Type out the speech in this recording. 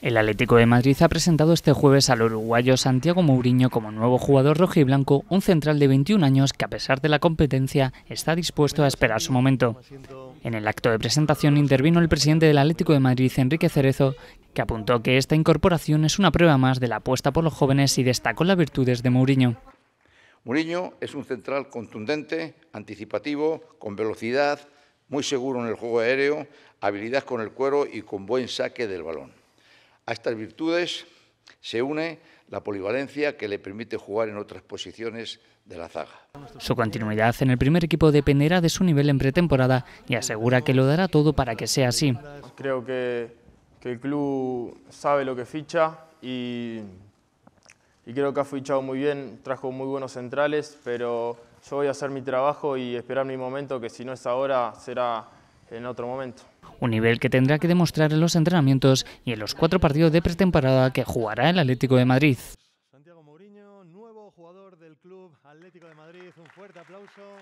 El Atlético de Madrid ha presentado este jueves al uruguayo Santiago Mourinho como nuevo jugador rojiblanco, un central de 21 años que a pesar de la competencia está dispuesto a esperar su momento. En el acto de presentación intervino el presidente del Atlético de Madrid, Enrique Cerezo, que apuntó que esta incorporación es una prueba más de la apuesta por los jóvenes y destacó las virtudes de Mourinho. Mourinho es un central contundente, anticipativo, con velocidad, muy seguro en el juego aéreo, habilidad con el cuero y con buen saque del balón. A estas virtudes se une la polivalencia que le permite jugar en otras posiciones de la zaga. Su continuidad en el primer equipo dependerá de su nivel en pretemporada y asegura que lo dará todo para que sea así. Creo que, el club sabe lo que ficha y, y creo que ha fichado muy bien, trajo muy buenos centrales, pero yo voy a hacer mi trabajo y esperar mi momento, que si no es ahora, será en otro momento un nivel que tendrá que demostrar en los entrenamientos y en los cuatro partidos de pretemporada que jugará el Atlético de Madrid. Santiago Mourinho, nuevo jugador del club Atlético de Madrid, un fuerte aplauso.